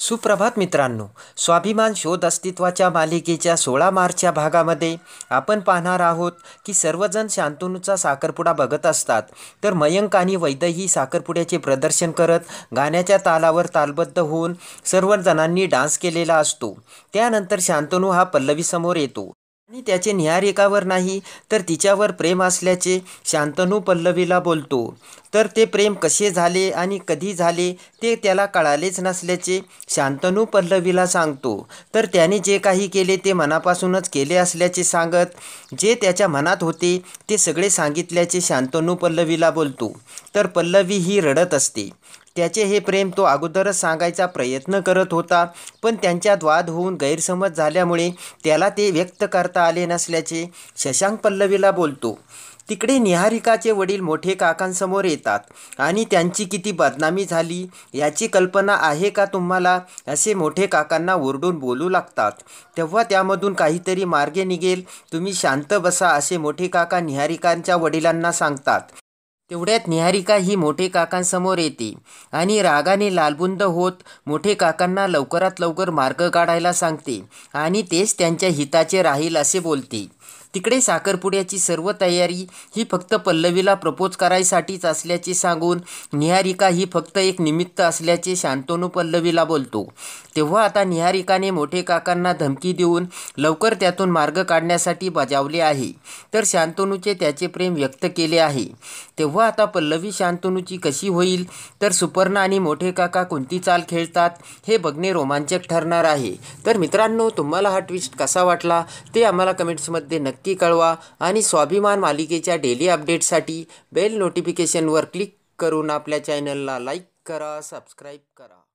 सुप्रभात मित्रांनो स्वाभिमान शोध अस्तित्वाच्या मालिकेच्या सोळा मार्चच्या भागामध्ये आपण पाहणार आहोत की सर्वजण शांतनूचा साखरपुडा बघत असतात तर मयंक आणि ही साखरपुड्याचे प्रदर्शन करत गाण्याच्या तालावर तालबद्ध होऊन सर्वजणांनी डान्स केलेला असतो त्यानंतर शांतनू हा पल्लवीसमोर येतो आणि त्याचे एकावर नाही तर तिच्यावर प्रेम असल्याचे शांतनू पल्लवीला बोलतो तर ते प्रेम कसे झाले आणि कधी झाले ते त्याला कळालेच नसल्याचे शांतनू पल्लवीला सांगतो तर त्याने जे काही केले ते मनापासूनच केले असल्याचे सांगत जे त्याच्या मनात होते ते सगळे सांगितल्याचे शांतनू पल्लवीला बोलतो तर पल्लवी ही रडत असते त्याचे हे प्रेम तो अगोदरच सांगायचा प्रयत्न करत होता पण त्यांच्यात वाद होऊन गैरसमज झाल्यामुळे त्याला ते व्यक्त करता आले नसल्याचे शशांक पल्लवीला बोलतो तिकडे निहारिकाचे वडील मोठे काकांसमोर येतात आणि त्यांची किती बदनामी झाली याची कल्पना आहे का तुम्हाला असे मोठे काकांना ओरडून बोलू लागतात तेव्हा त्यामधून काहीतरी मार्गे निघेल तुम्ही शांत बसा असे मोठे काका निहारिकांच्या वडिलांना सांगतात तेवढ्यात निहारिका ही मोठे काकांसमोर येते आणि रागाने लालबुंद होत मोठे काकांना लवकरात लवकर मार्ग काढायला सांगते आणि तेच त्यांच्या हिताचे राहील असे बोलते तिकडे साखरपुड्याची सर्व तयारी ही फक्त पल्लवीला प्रपोज करायसाठीच असल्याचे सांगून निहारिका ही फक्त एक निमित्त असल्याचे शांतनू पल्लवीला बोलतो तेव्हा आता निहारिकाने मोठे काकांना धमकी देऊन लवकर त्यातून मार्ग काढण्यासाठी बजावले आहे तर शांतनूचे त्याचे प्रेम व्यक्त केले आहे तेव्हा आता पल्लवी शांतनूची कशी होईल तर सुपर्णा आणि मोठे काका कोणती चाल खेळतात हे बघणे रोमांचक ठरणार आहे तर मित्रांनो तुम्हाला हा ट्विस्ट कसा वाटला ते आम्हाला कमेंट्समध्ये नक्की नक्की कळवा आणि स्वाभिमान मालिकेच्या डेली अपडेटसाठी बेल नोटिफिकेशनवर क्लिक करून आपल्या चॅनलला लाईक करा सबस्क्राईब करा